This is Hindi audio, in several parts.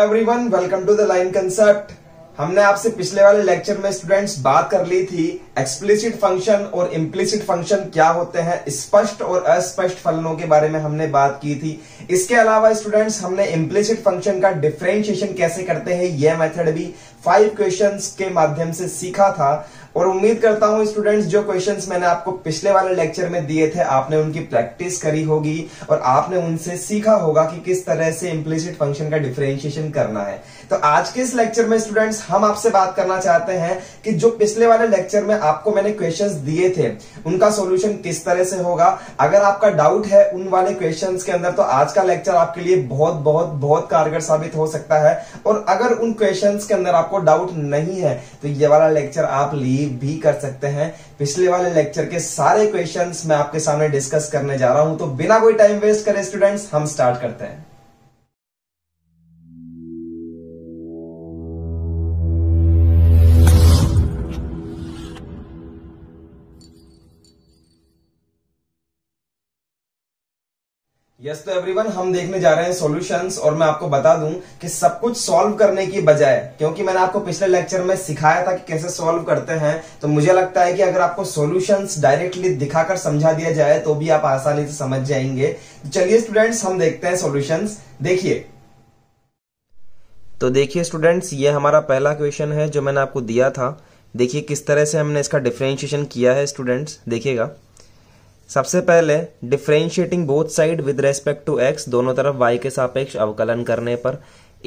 everyone welcome to the line concept हमने आपसे पिछले वाले लेक्चर में स्टूडेंट्स बात कर ली थी एक्सप्लिसिट फंक्शन और इम्प्लिसिट फंक्शन क्या होते हैं स्पष्ट और अस्पष्ट फलनों के बारे में हमने बात की थी इसके अलावा स्टूडेंट्स हमने इम्प्लिसिट फंक्शन का डिफ्रेंशिएशन कैसे करते हैं यह मेथड भी फाइव क्वेश्चन के माध्यम से सीखा था और उम्मीद करता हूं स्टूडेंट्स जो क्वेश्चंस मैंने आपको पिछले वाले लेक्चर में दिए थे आपने उनकी प्रैक्टिस करी होगी और आपने उनसे सीखा होगा कि किस तरह से इम्प्लिसिट फंक्शन का डिफ्रेंशिएशन करना है तो आज के इस लेक्चर में स्टूडेंट्स हम आपसे बात करना चाहते हैं कि जो पिछले वाले लेक्चर में आपको मैंने क्वेश्चंस दिए थे उनका सॉल्यूशन किस तरह से होगा अगर आपका डाउट है उन वाले क्वेश्चंस के अंदर तो आज का लेक्चर आपके लिए बहुत बहुत बहुत कारगर साबित हो सकता है और अगर उन क्वेश्चन के अंदर आपको डाउट नहीं है तो ये वाला लेक्चर आप लीव भी कर सकते हैं पिछले वाले लेक्चर के सारे क्वेश्चन मैं आपके सामने डिस्कस करने जा रहा हूं तो बिना कोई टाइम वेस्ट करे स्टूडेंट्स हम स्टार्ट करते हैं यस तो एवरीवन हम देखने जा रहे हैं सॉल्यूशंस और मैं आपको बता दूं कि सब कुछ सॉल्व करने की बजाय क्योंकि मैंने आपको पिछले लेक्चर में सिखाया था कि कैसे सॉल्व करते हैं तो मुझे लगता है कि अगर आपको सॉल्यूशंस डायरेक्टली दिखाकर समझा दिया जाए तो भी आप आसानी से समझ जाएंगे तो चलिए स्टूडेंट्स हम देखते हैं सोल्यूशंस देखिए तो देखिए स्टूडेंट्स ये हमारा पहला क्वेश्चन है जो मैंने आपको दिया था देखिए किस तरह से हमने इसका डिफ्रेंशिएशन किया है स्टूडेंट्स देखिएगा सबसे पहले differentiating both side with respect to X दोनों तरफ वाई के सापेक्ष अवकलन करने पर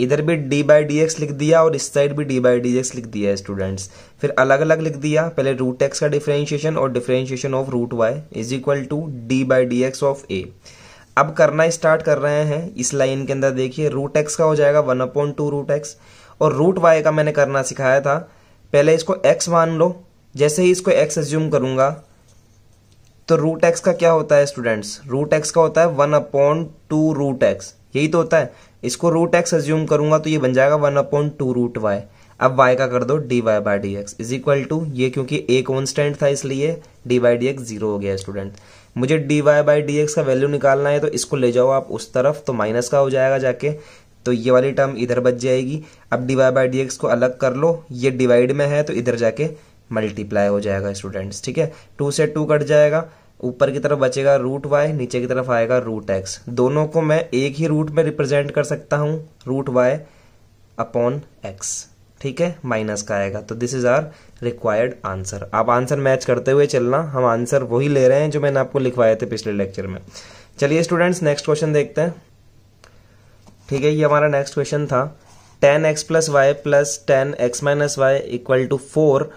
इधर भी डी बाई डी एक्स लिख दिया और इस साइड भी डी बाई डी एक्स लिख दिया स्टूडेंट्स फिर अलग अलग लिख दिया पहले रूट एक्स का डिफ्रेंशिएशन और differentiation of root Y is equal to D by D X of A अब करना स्टार्ट कर रहे हैं इस लाइन के अंदर देखिए रूट एक्स का हो जाएगा one upon two root x और रूट वाई का मैंने करना सिखाया था पहले इसको एक्स मान लो जैसे ही इसको एक्स एज्यूम करूंगा तो रूट एक्स का क्या होता है स्टूडेंट्स रूट एक्स का होता है one upon two root X यही तो होता है इसको रूट एक्स एज्यूम करूंगा तो ये बन जाएगा one upon two root Y अब वाई का कर दो D Y by D x is equal to ये क्योंकि ए कॉन्स्टेंट था इसलिए D by D X zero हो गया स्टूडेंट मुझे D Y by D X का वैल्यू निकालना है तो इसको ले जाओ आप उस तरफ तो माइनस का हो जाएगा जाके तो ये वाली टर्म इधर बच जाएगी अब D Y by D x को अलग कर लो ये डिवाइड में है तो इधर जाके मल्टीप्लाई हो जाएगा स्टूडेंट्स ठीक है टू से टू कट जाएगा ऊपर की तरफ बचेगा रूट वाई नीचे की तरफ आएगा रूट एक्स दोनों को मैं एक ही रूट में रिप्रेजेंट कर सकता हूं रूट वाई अपॉन एक्स ठीक है माइनस का आएगा तो this is our required answer आप आंसर मैच करते हुए चलना हम आंसर वही ले रहे हैं जो मैंने आपको लिखवाए थे पिछले लेक्चर में चलिए स्टूडेंट्स नेक्स्ट क्वेश्चन देखते हैं ठीक है ये हमारा नेक्स्ट क्वेश्चन था tan x plus Y plus tan X minus Y equal to four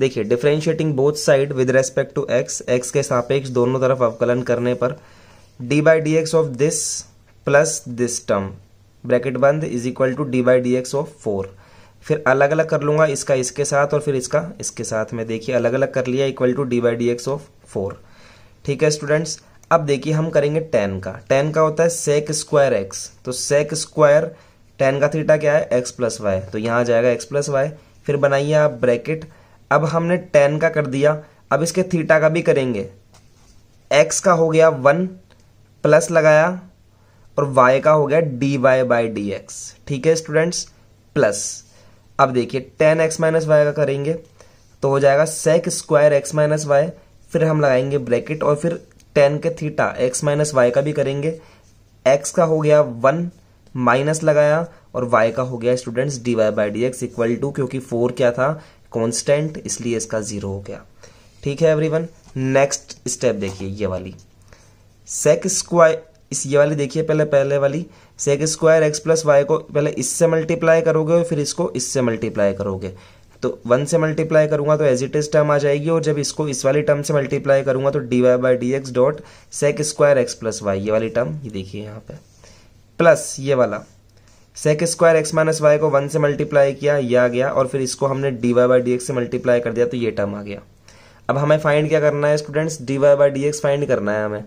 देखिए differentiating both side with respect to X X के सापेक्ष दोनों तरफ अवकलन करने पर D by D X of this plus this term bracket बंद is equal to D by D X of four फिर अलग अलग कर लूंगा इसका इसके साथ और फिर इसका इसके साथ में देखिए अलग अलग कर लिया equal to D by D X of four ठीक है स्टूडेंट्स अब देखिए हम करेंगे टेन का टेन का होता है सेक स्क्वायर एक्स तो सेक स्क्वायर टेन का थीटा क्या है एक्स प्लस वाई तो यहाँ आ जाएगा एक्स प्लस वाई फिर बनाइए आप ब्रैकेट अब हमने टेन का कर दिया अब इसके थीटा का भी करेंगे एक्स का हो गया वन प्लस लगाया और वाई का हो गया D Y by D x ठीक है स्टूडेंट्स प्लस अब देखिए टेन एक्स माइनस वाई का करेंगे तो हो जाएगा sec square x minus Y फिर हम लगाएंगे ब्रैकेट और फिर टेन के थीटा एक्स माइनस वाई का भी करेंगे एक्स का हो गया वन माइनस लगाया और वाई का हो गया students D Y by D x equal to क्योंकि फोर क्या था कॉन्स्टेंट इसलिए इसका ज़ीरो हो गया ठीक है एवरीवन नेक्स्ट स्टेप देखिए ये वाली सेक स्क्वायर इस ये वाली देखिए पहले पहले वाली sec square X plus Y को पहले इससे मल्टीप्लाई करोगे और फिर इसको इससे मल्टीप्लाई करोगे तो वन से मल्टीप्लाई करूंगा तो एज इट इज टर्म आ जाएगी और जब इसको इस वाली टर्म से मल्टीप्लाई करूंगा तो D Y by D X dot sec square X plus Y ये वाली टर्म ये देखिए यहाँ पे प्लस ये वाला sec square x minus Y को वन से मल्टीप्लाई किया ये आ गया और फिर इसको हमने D Y by D X से मल्टीप्लाई कर दिया तो ये टर्म आ गया अब हमें फाइंड क्या करना है students D Y by D X find करना है हमें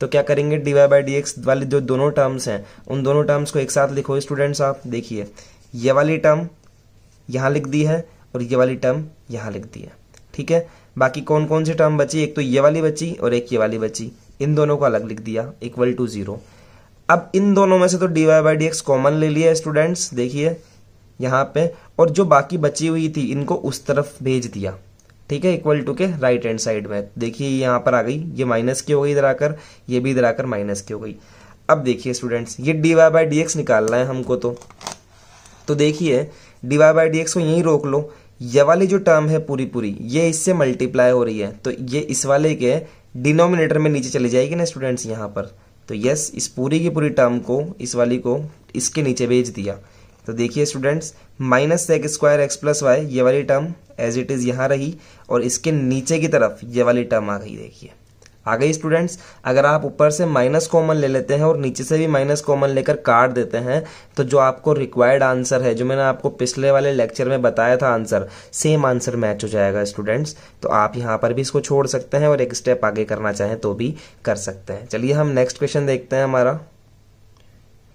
तो क्या करेंगे D Y by D x वाली जो दोनों टर्म्स हैं उन दोनों टर्म्स को एक साथ लिखो स्टूडेंट्स आप देखिए ये वाली टर्म यहाँ लिख दी है और ये वाली टर्म यहाँ लिख दी है ठीक है बाकी कौन कौन सी टर्म बची एक तो ये वाली बची और एक ये वाली बची इन दोनों को अलग लिख दिया इक्वल टू ज़ीरो अब इन दोनों में से तो D Y by D x common ले लिया स्टूडेंट्स देखिए यहाँ पे और जो बाकी बची हुई थी इनको उस तरफ भेज दिया ठीक है इक्वल टू के राइट हैंड साइड में देखिए यहाँ पर आ गई ये माइनस की हो गई इधर आकर ये भी इधर आकर माइनस की हो गई अब देखिए स्टूडेंट्स ये D Y by D X निकालना है हमको तो तो देखिए D Y by D x को यही रोक लो ये वाली जो टर्म है पूरी पूरी ये इससे मल्टीप्लाई हो रही है तो ये इस वाले के डिनोमिनेटर में नीचे चली जाएगी ना स्टूडेंट्स यहाँ पर तो यस इस पूरी की पूरी टर्म को इस वाली को इसके नीचे भेज दिया तो देखिए स्टूडेंट्स माइनस एक स्क्वायर एक्स प्लस वाई ये वाली टर्म एज इट इज़ यहाँ रही और इसके नीचे की तरफ ये वाली टर्म आ गई देखिए आ गई स्टूडेंट्स अगर आप ऊपर से माइनस कॉमन ले लेते हैं और नीचे से भी माइनस कॉमन लेकर काट देते हैं तो जो आपको रिक्वायर्ड आंसर है जो मैंने आपको पिछले वाले लेक्चर में बताया था आंसर सेम आंसर मैच हो जाएगा स्टूडेंट्स तो आप यहां पर भी इसको छोड़ सकते हैं और एक स्टेप आगे करना चाहें तो भी कर सकते हैं चलिए हम नेक्स्ट क्वेश्चन देखते हैं हमारा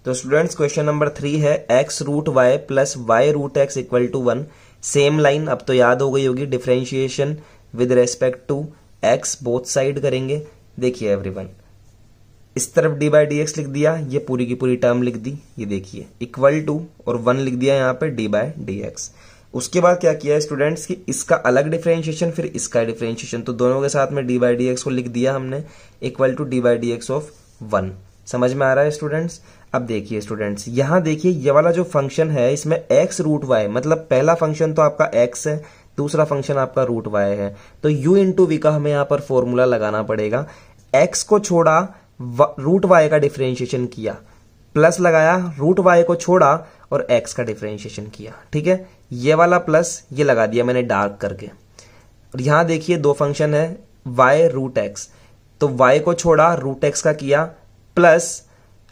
तो स्टूडेंट्स क्वेश्चन नंबर थ्री है X root Y plus Y root X equal to one same line अब तो याद हो गई होगी differentiation with respect to x both side करेंगे देखिए एवरीवन इस तरफ डी बाई डी एक्स लिख दिया ये पूरी की पूरी टर्म लिख दी ये देखिए इक्वल टू और वन लिख दिया यहाँ पे डी बाय डी एक्स उसके बाद क्या किया स्टूडेंट्स कि इसका अलग डिफरेंशिएशन फिर इसका डिफरेंशिएशन तो दोनों के साथ में डी बाय डी एक्स को लिख दिया हमने equal to D by D X of one समझ में आ रहा है स्टूडेंट्स अब देखिए स्टूडेंट्स यहां देखिए ये वाला जो फंक्शन है इसमें एक्स रूट वाई मतलब पहला फंक्शन तो आपका एक्स है दूसरा फंक्शन आपका रूट वाई है तो u इंटू वी का हमें यहाँ पर फॉर्मूला लगाना पड़ेगा x को छोड़ा रूट वाई का डिफ्रेंशिएशन किया प्लस लगाया रूट वाई को छोड़ा और x का डिफ्रेंशिएशन किया ठीक है ये वाला प्लस ये लगा दिया मैंने डार्क करके और यहां देखिए दो फंक्शन है y रूट एक्स तो y को छोड़ा रूट एक्स का किया प्लस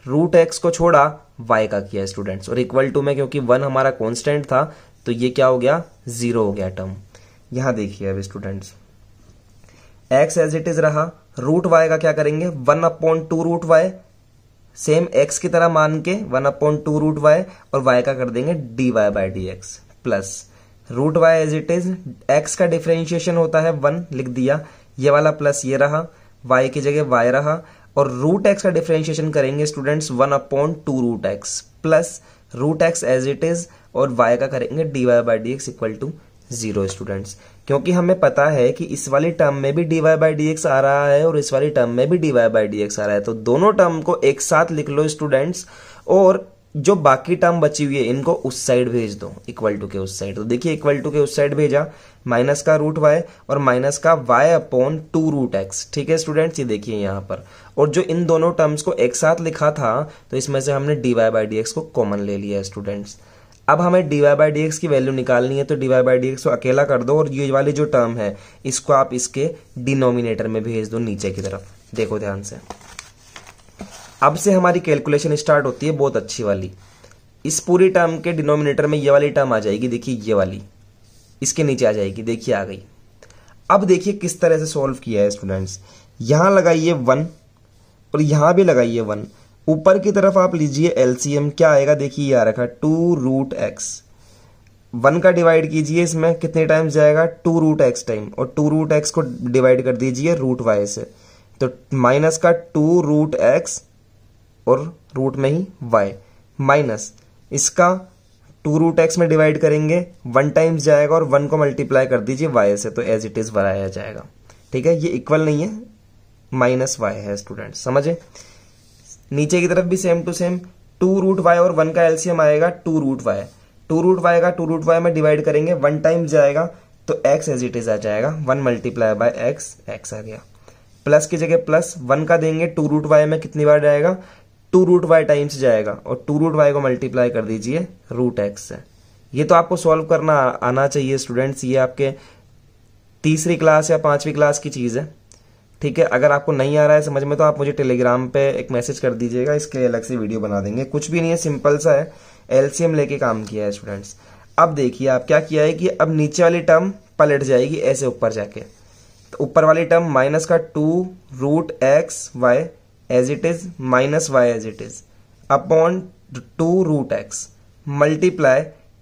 रूट एक्स को छोड़ा y का किया स्टूडेंट्स और इक्वल टू में क्योंकि वन हमारा कॉन्स्टेंट था तो ये क्या हो गया जीरो हो गया टर्म यहां देखिए अब students x as it is रहा रूट वाई का क्या करेंगे one upon two root y same x की तरह मान के one upon two root y और वाई का कर देंगे d Y by D x plus root y as it is x का डिफ्रेंशिएशन होता है वन लिख दिया ये वाला प्लस ये रहा वाई की जगह वाई रहा और रूट एक्स का डिफ्रेंशिएशन करेंगे students one upon two root x plus root x as it is और y का करेंगे dy y by D x equal to zero students क्योंकि हमें पता है कि इस वाली टर्म में भी dy y by D x आ रहा है और इस वाली टर्म में भी dy y by D x आ रहा है तो दोनों टर्म को एक साथ लिख लो स्टूडेंट्स और जो बाकी टर्म बची हुई है इनको उस साइड भेज दो इक्वल टू के उस साइड तो देखिए इक्वल टू के उस साइड भेजा माइनस का रूट वाई और माइनस का y upon two root x ठीक है स्टूडेंट्स ये देखिए यहाँ पर और जो इन दोनों टर्म्स को एक साथ लिखा था तो इसमें से हमने D Y by D x को कॉमन ले लिया है स्टूडेंट्स अब हमें d Y by D x की वैल्यू निकालनी है तो D Y by D x को अकेला कर दो और ये वाली जो टर्म है इसको आप इसके डिनोमिनेटर में भेज दो नीचे की तरफ देखो ध्यान से अब से हमारी कैलकुलेशन स्टार्ट होती है बहुत अच्छी वाली इस पूरी टर्म के डिनोमिनेटर में ये वाली टर्म आ जाएगी देखिए ये वाली इसके नीचे आ जाएगी देखिए आ गई अब देखिए किस तरह से सॉल्व किया है स्टूडेंट्स यहां लगाइए वन और यहां भी लगाइए वन ऊपर की तरफ आप लीजिए एलसीएम क्या आएगा देखिए आ रखा टू रूट एक्स वन का डिवाइड कीजिए इसमें कितने टाइम्स जाएगा टू रूट एक्स टाइम और टू रूट एक्स को डिवाइड कर दीजिए रूट वाई से तो माइनस का टू रूट एक्स और रूट में ही वाई माइनस इसका टू रूट एक्स में डिवाइड करेंगे वन टाइम्स जाएगा और वन को मल्टीप्लाई कर दीजिए वाई से तो एज इट इज बनाया जाएगा ठीक है ये इक्वल नहीं है माइनस वाई है स्टूडेंट समझे नीचे की तरफ भी same to same two root y और वन का एल्सियम आएगा two root y two root Y का टू रूट वाई में डिवाइड करेंगे वन टाइम जाएगा तो एक्स एज इट इज आ जाएगा one multiply by x x आ गया प्लस की जगह प्लस वन का देंगे टू रूट वाई में कितनी बार जाएगा टू रूट वाई टाइम्स जाएगा और टू रूट वाई को मल्टीप्लाई कर दीजिए रूट एक्स से ये तो आपको सॉल्व करना आना चाहिए स्टूडेंट्स ये आपके तीसरी क्लास या पांचवी क्लास की चीज़ है ठीक है अगर आपको नहीं आ रहा है समझ में तो आप मुझे टेलीग्राम पे एक मैसेज कर दीजिएगा इसके लिए अलग से वीडियो बना देंगे कुछ भी नहीं है सिंपल सा है एलसीएम लेके काम किया है स्टूडेंट्स अब देखिए आप क्या किया है कि अब नीचे वाली टर्म पलट जाएगी ऐसे ऊपर जाके तो ऊपर वाली टर्म माइनस का two root x y as it is minus y as it is upon two root x multiply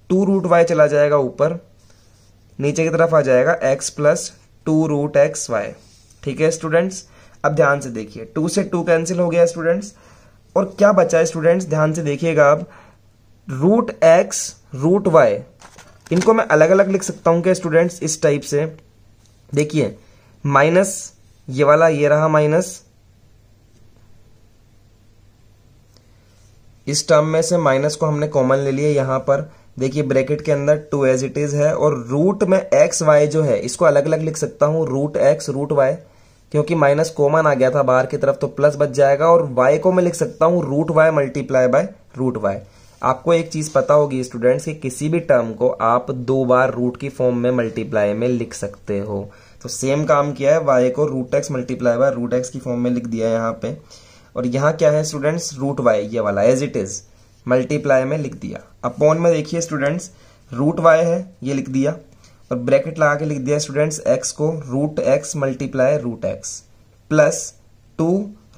two root y चला जाएगा ऊपर नीचे की तरफ आ जाएगा x plus two root x y ठीक है स्टूडेंट्स अब ध्यान से देखिए टू से टू कैंसिल हो गया स्टूडेंट्स और क्या बचा है स्टूडेंट्स ध्यान से देखिएगा अब रूट एक्स रूट वाई इनको मैं अलग अलग लिख सकता हूं क्या स्टूडेंट्स इस टाइप से देखिए माइनस ये वाला ये रहा माइनस इस टर्म में से माइनस को हमने कॉमन ले लिया यहां पर देखिए ब्रैकेट के अंदर टू एज इट इज है और रूट में एक्स वाई जो है इसको अलग अलग लिख सकता हूं रूट एक्स रूट वाई क्योंकि माइनस कॉमन आ गया था बाहर की तरफ तो प्लस बच जाएगा और वाई को मैं लिख सकता हूँ root y multiply by root y आपको एक चीज पता होगी स्टूडेंट्स कि किसी भी टर्म को आप दो बार रूट की फॉर्म में मल्टीप्लाई में लिख सकते हो तो सेम काम किया है वाई को root x multiply by root x की फॉर्म में लिख दिया है यहाँ पे और यहाँ क्या है स्टूडेंट्स रूट वाई ये वाला एज इट इज मल्टीप्लाई में लिख दिया अपॉन में देखिए स्टूडेंट्स रूट वाई है ये लिख दिया और ब्रैकेट लगा के लिख दिया स्टूडेंट्स एक्स को root x multiply root x plus two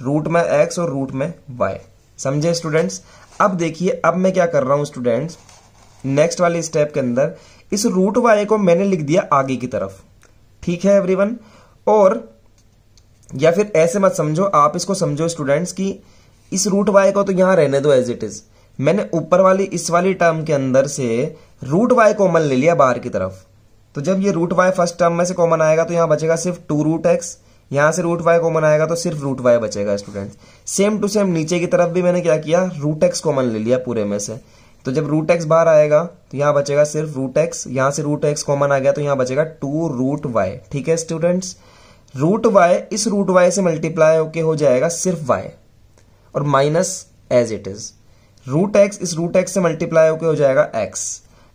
root में एक्स और रूट में वाई समझे स्टूडेंट्स अब देखिए अब मैं क्या कर रहा हूं स्टूडेंट्स नेक्स्ट वाले स्टेप के अंदर इस रूट वाई को मैंने लिख दिया आगे की तरफ ठीक है एवरीवन और या फिर ऐसे मत समझो आप इसको समझो स्टूडेंट्स कि इस रूट वाई को तो यहां रहने दो एज इट इज मैंने ऊपर वाली इस वाली टर्म के अंदर से रूट वाई कॉमन ले लिया बाहर की तरफ तो जब ये रूट वाई फर्स्ट टर्म में से कॉमन आएगा तो यहाँ बचेगा सिर्फ टू रूट एक्स यहाँ से रूट वाई कॉमन आएगा तो सिर्फ रूट वाई बचेगा स्टूडेंट्स सेम टू सेम नीचे की तरफ भी मैंने क्या किया रूट एक्स कॉमन ले लिया पूरे में से तो जब रूट एक्स बाहर आएगा तो यहाँ बचेगा सिर्फ रूट एक्स यहाँ से रूट एक्स कॉमन आ गया तो यहाँ बचेगा टू रूट वाई ठीक है स्टूडेंट्स रूट वाई इस रूट वाई से मल्टीप्लाई होके हो जाएगा सिर्फ वाई और minus as it is root x इस रूट एक्स से मल्टीप्लाई होके हो जाएगा एक्स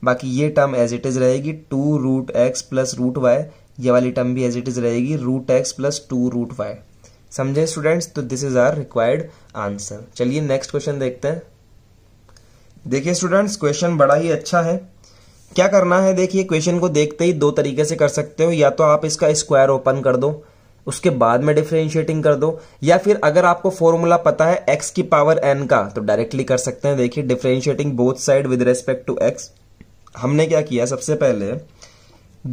बाकी ये टर्म एज इट इज रहेगी two root x plus root y ये वाली टर्म भी एज इट इज रहेगी root x plus two root y समझे स्टूडेंट्स तो this is our required answer चलिए नेक्स्ट क्वेश्चन देखते हैं देखिए स्टूडेंट्स क्वेश्चन बड़ा ही अच्छा है क्या करना है देखिए क्वेश्चन को देखते ही दो तरीके से कर सकते हो या तो आप इसका स्क्वायर ओपन कर दो उसके बाद में डिफ्रेंशिएटिंग कर दो या फिर अगर आपको फॉर्मूला पता है एक्स की पावर एन का तो डायरेक्टली कर सकते हैं देखिए differentiating both side with respect to x हमने क्या किया सबसे पहले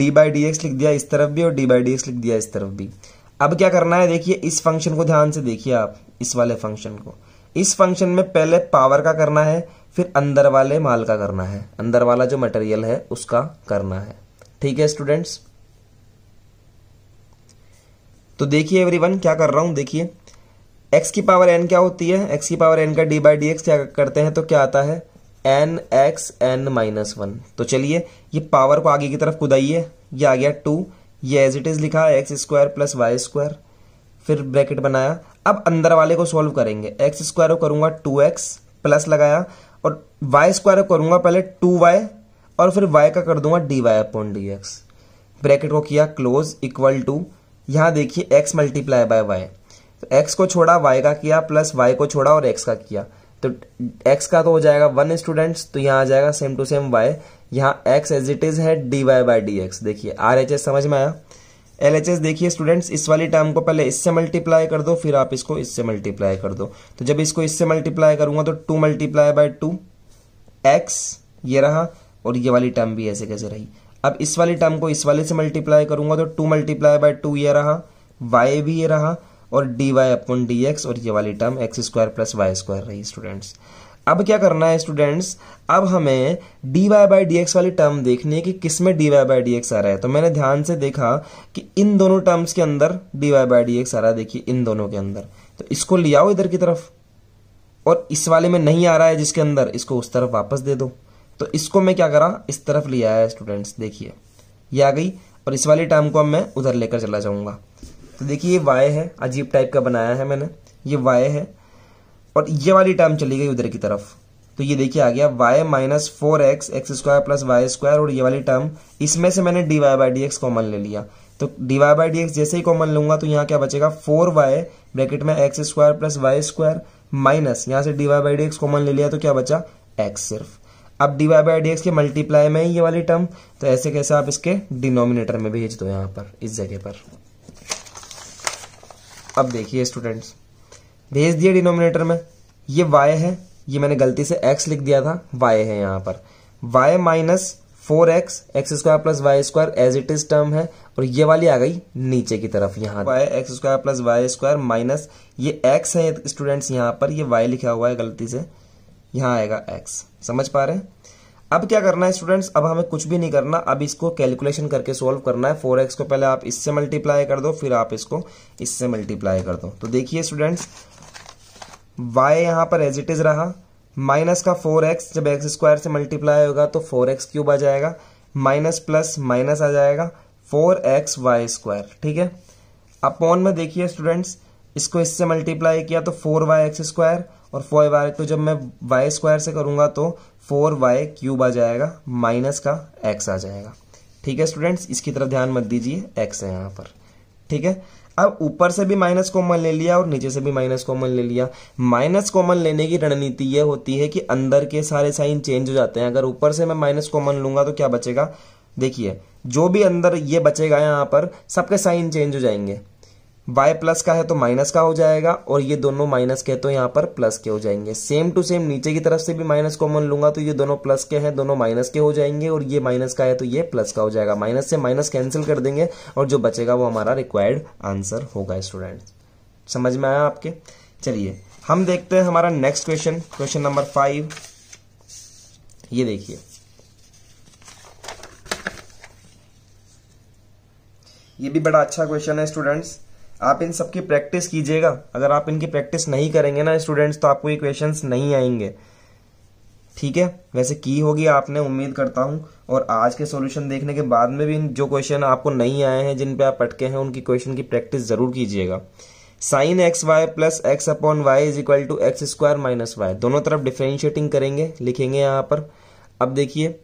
डी बाई डी एक्स लिख दिया इस तरफ भी और डी बाई डी एक्स लिख दिया इस तरफ भी अब क्या करना है देखिए इस फंक्शन को ध्यान से देखिए आप इस वाले फंक्शन को इस फंक्शन में पहले पावर का करना है फिर अंदर वाले माल का करना है अंदर वाला जो मटेरियल है उसका करना है ठीक है स्टूडेंट्स तो देखिए एवरीवन क्या कर रहा हूं देखिए एक्स की पावर एन क्या होती है एक्स की पावर एन का डी बाई डी एक्स क्या करते हैं तो क्या आता है n x n minus one तो चलिए ये पावर को आगे की तरफ कुदाइए ये आ गया टू ये एज इट इज लिखा x square plus y square फिर ब्रैकेट बनाया अब अंदर वाले को सॉल्व करेंगे एक्स स्क्वायर को करूंगा टू एक्स प्लस लगाया और वाई स्क्वायर करूंगा पहले टू वाई और फिर वाई का कर दूंगा d y upon d x bracket को किया क्लोज इक्वल टू यहां देखिए x multiply by y x को छोड़ा वाई का किया प्लस वाई को छोड़ा और एक्स का किया तो एक्स का तो हो जाएगा वन स्टूडेंट्स तो यहाँ आ जाएगा सेम टू सेम वाई यहाँ एक्स एज इट इज है dy y by D x देखिए आर एच एस समझ में आया एल एच एस देखिए स्टूडेंट्स इस वाली टर्म को पहले इससे मल्टीप्लाई कर दो फिर आप इसको इससे मल्टीप्लाई कर दो तो जब इसको इससे मल्टीप्लाई करूंगा तो two multiply by two x ये रहा और ये वाली टर्म भी ऐसे कैसे रही अब इस वाली टर्म को इस वाले से मल्टीप्लाई करूंगा तो टू मल्टीप्लाई बाय टू ये रहा वाई भी ये रहा और d y upon d x और ये वाली term x square plus y square रही स्टूडेंट्स अब क्या करना है स्टूडेंट्स अब हमें d Y by D x वाली टर्म देखनी है कि किस में d Y by D x आ रहा है तो मैंने ध्यान से देखा कि इन दोनों टर्म्स के अंदर d Y by D x आ रहा है देखिए इन दोनों के अंदर तो इसको ले आओ इधर की तरफ और इस वाले में नहीं आ रहा है जिसके अंदर इसको उस तरफ वापस दे दो तो इसको मैं क्या करा इस तरफ ले आया स्टूडेंट्स देखिए ये आ गई और इस वाली टर्म को अब मैं उधर लेकर चला जाऊंगा तो देखिए ये वाई है अजीब टाइप का बनाया है मैंने ये वाई है और ये वाली टर्म चली गई उधर की तरफ तो ये देखिए आ गया y minus four x x square plus y square और ये वाली टर्म इसमें से मैंने d y y by D x common ले लिया तो d y y by D x जैसे ही कॉमन लूंगा तो यहाँ क्या बचेगा फोर वाई ब्रैकेट में x square plus y square minus यहाँ से d y y by D x common ले लिया तो क्या बचा एक्स सिर्फ अब d y y by D x के मल्टीप्लाई में ये वाली टर्म तो ऐसे कैसे आप इसके डिनोमिनेटर में भेज दो यहाँ पर इस जगह पर अब देखिए स्टूडेंट्स भेज दिया डिनोमिनेटर में ये वाई है ये मैंने गलती से एक्स लिख दिया था वाई है यहां पर y minus four x x square plus y square as it is term है और ये वाली आ गई नीचे की तरफ यहाँ y x square plus y square minus ये एक्स है स्टूडेंट्स यहां पर ये वाई लिखा हुआ है गलती से यहां आएगा एक्स समझ पा रहे हैं अब क्या करना है स्टूडेंट्स अब हमें कुछ भी नहीं करना अब इसको कैलकुलेशन करके सोल्व करना है फोर एक्स को पहले आप इससे मल्टीप्लाई कर दो फिर आप इसको इससे मल्टीप्लाई कर दो तो देखिए स्टूडेंट्स वाई यहां पर एज इट इज रहा माइनस का फोर एक्स जब एक्स स्क्वायर से मल्टीप्लाई होगा तो फोर एक्स क्यूब आ जाएगा माइनस प्लस माइनस आ जाएगा फोर एक्स वाई स्क्वायर ठीक है अपॉन में देखिए स्टूडेंट्स इसको इससे मल्टीप्लाई किया तो फोर वाई एक्स स्क्वायर और फोर वाई तो जब मैं वाई स्क्वायर से करूंगा तो फोर वाई क्यूब आ जाएगा माइनस का एक्स आ जाएगा ठीक है स्टूडेंट्स इसकी तरफ ध्यान मत दीजिए एक्स है यहाँ पर ठीक है अब ऊपर से भी माइनस कॉमन ले लिया और नीचे से भी माइनस कॉमन ले लिया माइनस कॉमन लेने की रणनीति यह होती है कि अंदर के सारे साइन चेंज हो जाते हैं अगर ऊपर से मैं माइनस कॉमन लूंगा तो क्या बचेगा देखिए जो भी अंदर ये बचेगा यहाँ पर सबके साइन चेंज हो जाएंगे वाई प्लस का है तो माइनस का हो जाएगा और ये दोनों माइनस के तो यहाँ पर प्लस के हो जाएंगे सेम टू सेम नीचे की तरफ से भी माइनस कॉमन लूंगा तो ये दोनों प्लस के हैं दोनों माइनस के हो जाएंगे और ये माइनस का है तो ये प्लस का हो जाएगा माइनस से माइनस कैंसिल कर देंगे और जो बचेगा वो हमारा रिक्वायर्ड आंसर होगा स्टूडेंट समझ में आया आपके चलिए हम देखते हैं हमारा next question question number five ये देखिए ये भी बड़ा अच्छा क्वेश्चन है स्टूडेंट्स आप इन सबकी प्रैक्टिस कीजिएगा अगर आप इनकी प्रैक्टिस नहीं करेंगे ना स्टूडेंट्स तो आपको ये क्वेश्चंस नहीं आएंगे ठीक है वैसे की होगी आपने उम्मीद करता हूँ और आज के सॉल्यूशन देखने के बाद में भी जो क्वेश्चन आपको नहीं आए हैं जिन पे आप पटके हैं उनकी क्वेश्चन की प्रैक्टिस जरूर कीजिएगा sine x y plus x upon y is equal to x square minus y दोनों तरफ डिफ्रेंशिएटिंग करेंगे लिखेंगे यहाँ पर अब देखिए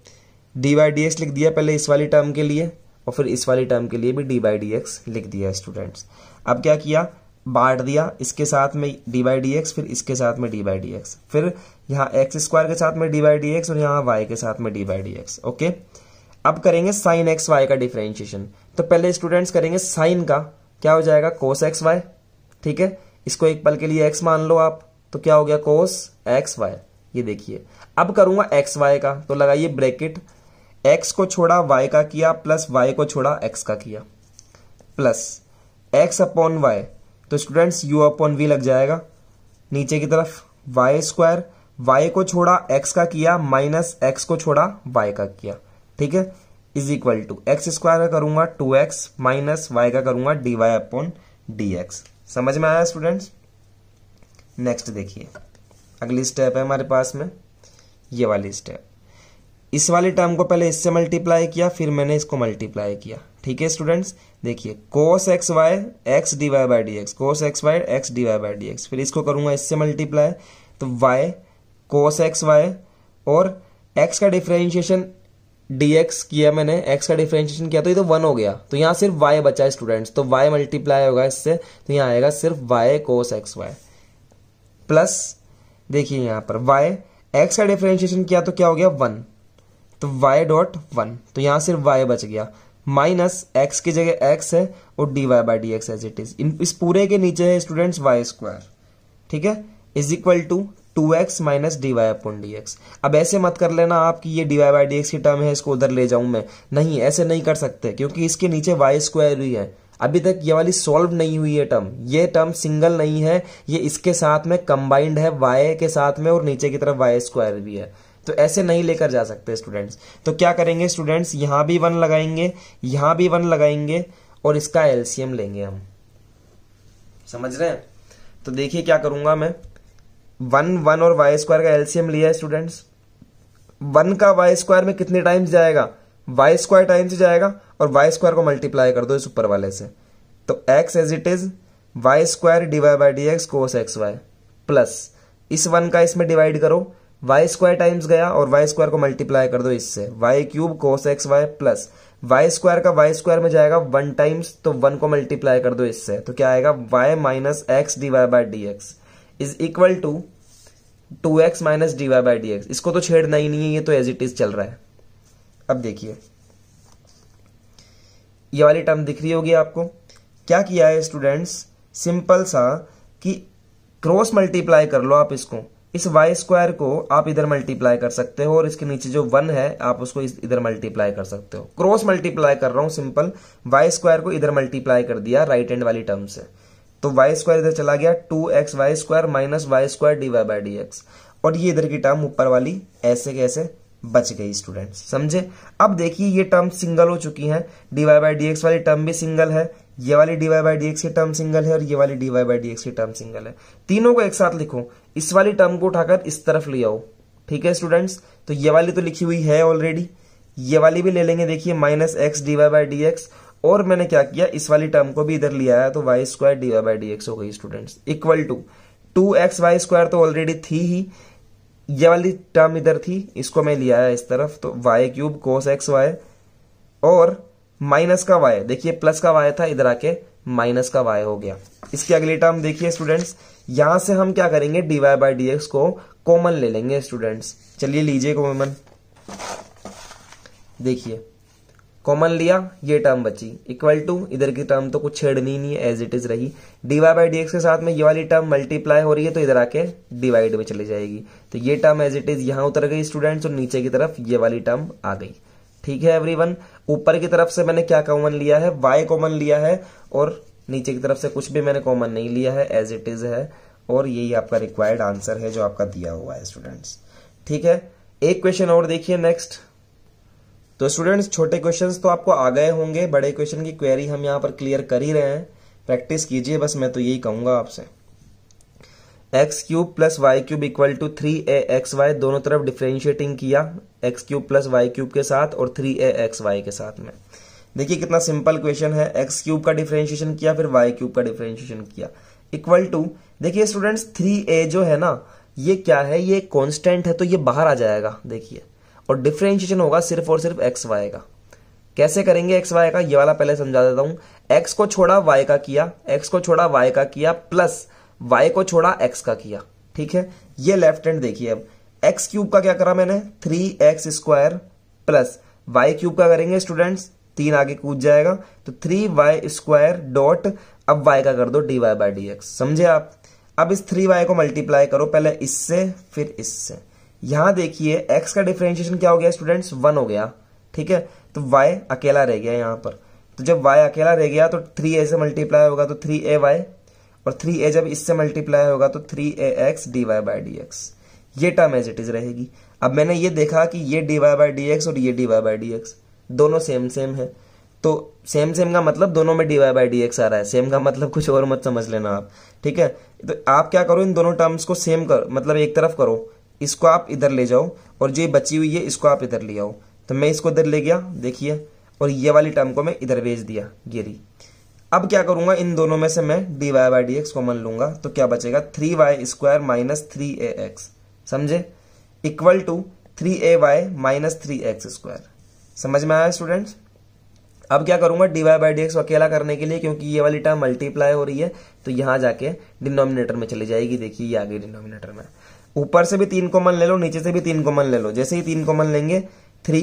डी वाई डी एस लिख दिया पहले इस वाली टर्म के लिए और फिर इस वाली टर्म के लिए भी डी बाई डी एक्स लिख दिया स्टूडेंट्स अब क्या किया बांट दिया इसके साथ में डी बाई डी एक्स फिर इसके साथ में डी बाई डी एक्स फिर यहाँ एक्स स्क्वायर के साथ में डी बाई डी एक्स और यहाँ वाई के साथ में d by D x okay अब करेंगे साइन एक्स वाई का डिफ्रेंशिएशन तो पहले स्टूडेंट्स करेंगे साइन का क्या हो जाएगा कोस एक्स वाई ठीक है इसको एक पल के लिए एक्स मान लो आप तो क्या हो गया कोस एक्स वाई ये देखिए अब करूंगा एक्स वाई का तो लगाइए ब्रैकेट एक्स को छोड़ा वाई का किया प्लस वाई को छोड़ा एक्स का किया प्लस एक्स अपॉन वाई तो स्टूडेंट्स यू अपॉन वी लग जाएगा नीचे की तरफ वाई स्क्वायर वाई को छोड़ा एक्स का किया माइनस एक्स को छोड़ा वाई का किया ठीक है is equal to x square का करूंगा टू एक्स माइनस वाई का करूंगा d y upon d x समझ में आया स्टूडेंट्स नेक्स्ट देखिए अगली स्टेप है हमारे पास में ये वाली स्टेप इस वाले टर्म को पहले इससे मल्टीप्लाई किया फिर मैंने इसको मल्टीप्लाई किया ठीक है स्टूडेंट्स देखिए cos x y x d Y by D x cos x y x d Y by D x फिर इसको करूंगा इससे मल्टीप्लाई तो वाई कोस एक्स वाई और एक्स का डिफ्रेंशिएशन डी एक्स किया मैंने एक्स का डिफ्रेंशिएशन किया तो ये तो वन हो गया तो यहाँ सिर्फ वाई बचा है स्टूडेंट्स तो वाई मल्टीप्लाई होगा इससे तो यहाँ आएगा सिर्फ y cos x y plus देखिए यहाँ पर वाई एक्स का डिफ्रेंशिएशन किया तो क्या हो गया वन तो वाई डॉट वन तो यहां सिर्फ वाई बच गया माइनस एक्स की जगह एक्स है और d Y by D x as it is इस पूरे के नीचे है स्टूडेंट्स वाई स्क्वायर ठीक है is equal to two x minus d y upon d x अब ऐसे मत कर लेना आप कि ये D Y by D x की टर्म है इसको उधर ले जाऊं मैं नहीं ऐसे नहीं कर सकते क्योंकि इसके नीचे वाई स्क्वायर ही है अभी तक ये वाली सॉल्व नहीं हुई है टर्म ये टर्म सिंगल नहीं है ये इसके साथ में कंबाइंड है वाई के साथ में और नीचे की तरफ वाई स्क्वायर भी है तो ऐसे नहीं लेकर जा सकते स्टूडेंट्स तो क्या करेंगे स्टूडेंट्स यहां भी वन लगाएंगे यहां भी वन लगाएंगे और इसका एलसीएम लेंगे हम समझ रहे हैं तो देखिए क्या करूंगा मैं वन वन और वाई स्क्वायर का एलसीएम लिया है स्टूडेंट्स वन का वाई स्क्वायर में कितने टाइम्स जाएगा वाई स्क्वायर टाइम्स जाएगा और वाई स्क्वायर को मल्टीप्लाई कर दो इस ऊपर वाले से तो x as it is y square divide by D x cos x y plus इस वन का इसमें डिवाइड करो वाई स्क्वायर टाइम्स गया और वाई स्क्वायर को मल्टीप्लाई कर दो इससे y cube cos x y plus y square का वाई स्क्वायर में जाएगा वन टाइम्स तो वन को मल्टीप्लाई कर दो इससे तो क्या आएगा y minus x d Y by D x is equal to two x minus d Y by D x इसको तो छेड़ना ही नहीं है ये तो एज इट इज चल रहा है अब देखिए ये वाली टर्म दिख रही होगी आपको क्या किया है स्टूडेंट्स सिंपल सा कि क्रॉस मल्टीप्लाई कर लो आप इसको इस वाई स्क्वायर को आप इधर मल्टीप्लाई कर सकते हो और इसके नीचे जो वन है आप उसको इधर मल्टीप्लाई कर सकते हो क्रॉस मल्टीप्लाई कर रहा हूं सिंपल वाई स्क्वायर को इधर मल्टीप्लाई कर दिया राइट एंड वाली टर्म से तो वाई स्क्वायर इधर चला गया two x y square minus y square d y by D x और ये इधर की टर्म ऊपर वाली ऐसे कैसे बच गई स्टूडेंट समझे अब देखिए ये टर्म सिंगल हो चुकी है डीवाई बाई डी एक्स वाली टर्म भी सिंगल है ये वाली डीवाई बाई डी की टर्म सिंगल है और ये वाली डीवाई बाई डी की टर्म सिंगल है तीनों को एक साथ लिखो इस वाली टर्म को उठाकर इस तरफ ले आओ ठीक है स्टूडेंट्स तो ये वाली तो लिखी हुई है ऑलरेडी ये वाली भी ले लेंगे देखिए minus x d y by D x और मैंने क्या किया इस वाली टर्म को भी इधर लिया है तो y square d y by D x हो गई students equal to two x y square तो ऑलरेडी थी ही ये वाली टर्म इधर थी इसको मैं लिया है इस तरफ तो y cube cos x y और माइनस का वाई देखिए प्लस का वाई था इधर आके माइनस का वाई हो गया इसकी अगली टर्म देखिए स्टूडेंट्स यहां से हम क्या करेंगे डीवाई बाई डी एक्स को कॉमन ले लेंगे स्टूडेंट्स चलिए लीजिए कॉमन देखिए कॉमन लिया ये टर्म बची इक्वल टू इधर की टर्म तो कुछ छेड़नी नहीं है एज इट इज रही डीवाई बाई डी के साथ में ये वाली टर्म मल्टीप्लाई हो रही है तो इधर आके डिवाइड में चली जाएगी तो ये टर्म एज इट इज यहां उतर गई स्टूडेंट्स और नीचे की तरफ ये वाली टर्म आ गई ठीक है एवरीवन ऊपर की तरफ से मैंने क्या कॉमन लिया है वाई कॉमन लिया है और नीचे की तरफ से कुछ भी मैंने कॉमन नहीं लिया है एज इट इज है और यही आपका रिक्वायर्ड आंसर है जो आपका दिया हुआ है स्टूडेंट्स ठीक है एक क्वेश्चन और देखिए नेक्स्ट तो स्टूडेंट्स छोटे क्वेश्चंस तो आपको आ गए होंगे बड़े क्वेश्चन की क्वेरी हम यहां पर क्लियर कर ही रहे हैं प्रैक्टिस कीजिए बस मैं तो यही कहूंगा आपसे x cube plus y cube equal to three a x y दोनों तरफ डिफ्रेंशिएटिंग किया x cube plus y cube के साथ और थ्री ए एक्स वाई के साथ में देखिए कितना सिंपल क्वेश्चन है एक्स क्यूब का डिफ्रेंशिएशन किया फिर वाई क्यूब का डिफ्रेंशिएशन किया इक्वल टू देखिए स्टूडेंट्स थ्री ए जो है ना ये क्या है ये कॉन्स्टेंट है तो ये बाहर आ जाएगा देखिए और डिफ्रेंशिएशन होगा सिर्फ और सिर्फ एक्स वाई का कैसे करेंगे एक्स वाई का ये वाला पहले समझा देता हूँ एक्स को छोड़ा वाई का किया एक्स को छोड़ा वाई का किया प्लस वाई को छोड़ा एक्स का किया ठीक है ये लेफ्ट हैंड देखिए अब एक्स क्यूब का क्या करा मैंने three x square plus y cube का करेंगे स्टूडेंट्स तीन आगे कूद जाएगा तो थ्री वाई स्क्वायर डॉट अब वाई का कर दो D Y by D x समझे आप अब इस थ्री वाई को मल्टीप्लाई करो पहले इससे फिर इससे यहां देखिए एक्स का डिफ्रेंशिएशन क्या हो गया स्टूडेंट्स वन हो गया ठीक है तो वाई अकेला रह गया यहां पर तो जब वाई अकेला रह गया तो थ्री ए से मल्टीप्लाई होगा तो थ्री ए वाई और थ्री ए जब इससे मल्टीप्लाई होगा तो three a x d Y by D x ये टर्म एज इट इज रहेगी अब मैंने ये देखा कि ये D Y by D x और ये D Y by D x दोनों सेम सेम है तो सेम सेम का मतलब दोनों में d Y by D x आ रहा है सेम का मतलब कुछ और मत समझ लेना आप ठीक है तो आप क्या करो इन दोनों टर्म्स को सेम करो मतलब एक तरफ करो इसको आप इधर ले जाओ और जो ये बची हुई है इसको आप इधर ले आओ तो मैं इसको इधर ले गया देखिए और ये वाली टर्म को मैं इधर भेज दिया गिरी अब क्या करूंगा इन दोनों में से मैं d Y by D x common लूंगा तो क्या बचेगा three y square minus three a x समझे equal to three a y minus three x square समझ में आया स्टूडेंट्स अब क्या करूंगा d Y by D x अकेला करने के लिए क्योंकि ये वाली टर्म मल्टीप्लाई हो रही है तो यहां जाके डिनोमिनेटर में चली जाएगी देखिए ये आगे डिनोमिनेटर में ऊपर से भी तीन कॉमन ले लो नीचे से भी तीन कॉमन ले लो जैसे ही तीन कॉमन लेंगे थ्री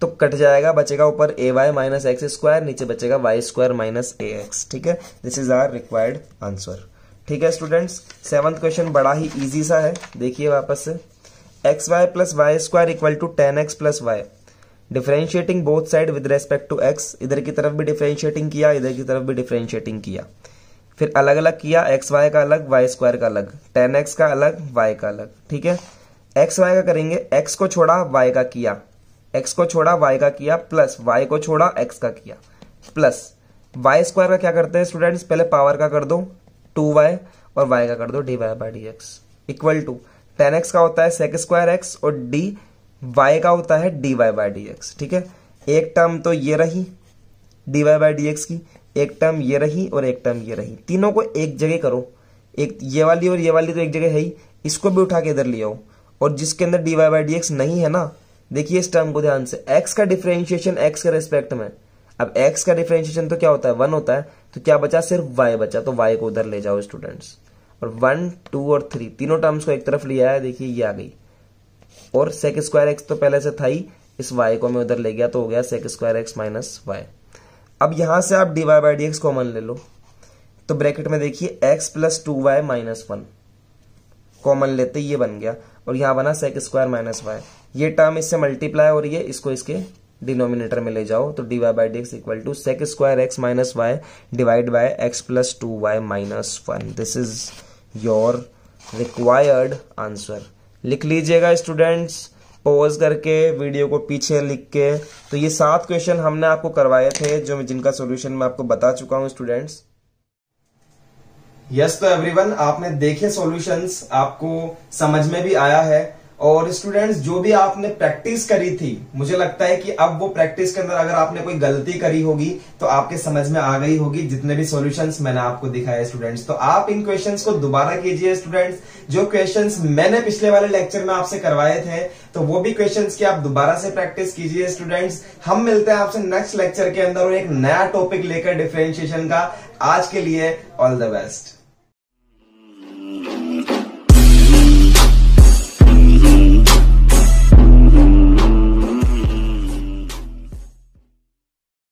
तो कट जाएगा बचेगा ऊपर a y minus x square नीचे बचेगा y square minus a x ठीक है this is our required answer ठीक है स्टूडेंट्स सेवंथ क्वेश्चन बड़ा ही इजी सा है देखिए वापस से x y plus y square equal to ten x plus y differentiating both side with respect to x इधर की तरफ भी डिफ्रेंशिएटिंग किया इधर की तरफ भी डिफ्रेंशिएटिंग किया फिर अलग अलग किया एक्स वाई का अलग वाई स्क्वायर का अलग टेन एक्स का अलग वाई का अलग ठीक है एक्स वाई का करेंगे एक्स को छोड़ा वाई का किया एक्स को छोड़ा वाई का किया प्लस वाई को छोड़ा एक्स का किया प्लस वाई स्क्वायर का क्या करते हैं स्टूडेंट्स पहले पावर का कर दो टू वाई और वाई का कर दो D Y by D x equal to ten x का होता है सेक स्क्वायर एक्स और डी वाई का होता है d Y by D x ठीक है एक टर्म तो ये रही d Y by D x की एक टर्म ये रही और एक टर्म ये रही तीनों को एक जगह करो एक ये वाली और ये वाली तो एक जगह है ही इसको भी उठा के इधर ले आओ और जिसके अंदर d Y by D x नहीं है ना देखिए इस टर्म को ध्यान से एक्स का डिफ्रेंशिएशन एक्स के रेस्पेक्ट में अब एक्स का डिफ्रेंशिएशन तो क्या होता है वन होता है तो क्या बचा सिर्फ वाई बचा तो वाई को उधर ले जाओ स्टूडेंट्स और वन टू और थ्री तीनों टर्म्स को एक तरफ लिया है देखिए ये आ गई और सेक स्क्वायर एक्स तो पहले से था ही इस वाई को मैं उधर ले गया तो हो गया sec square x minus y अब यहां से आप d Y by D x common ले लो तो ब्रैकेट में देखिए x plus two y minus one common लेते ये बन गया और यहां बना सेक स्क्वायर माइनस वाई ये टर्म इससे मल्टीप्लाई हो रही है इसको इसके डिनोमिनेटर में ले जाओ तो D Y by D x equal to sec square x minus y divide by x plus two y minus one this is your required answer लिख लीजिएगा स्टूडेंट्स पॉज करके वीडियो को पीछे लिख के तो ये सात क्वेश्चन हमने आपको करवाए थे जो जिनका सोल्यूशन मैं आपको बता चुका हूँ स्टूडेंट्स यस तो एवरीवन आपने देखे सॉल्यूशंस आपको समझ में भी आया है और स्टूडेंट्स जो भी आपने प्रैक्टिस करी थी मुझे लगता है कि अब वो प्रैक्टिस के अंदर अगर आपने कोई गलती करी होगी तो आपके समझ में आ गई होगी जितने भी सॉल्यूशंस मैंने आपको दिखाए स्टूडेंट्स तो आप इन क्वेश्चंस को दोबारा कीजिए स्टूडेंट्स जो क्वेश्चंस मैंने पिछले वाले लेक्चर में आपसे करवाए थे तो वो भी क्वेश्चन की आप दोबारा से प्रैक्टिस कीजिए स्टूडेंट्स हम मिलते हैं आपसे नेक्स्ट लेक्चर के अंदर और एक नया टॉपिक लेकर डिफ्रेंशिएशन का आज के लिए ऑल द बेस्ट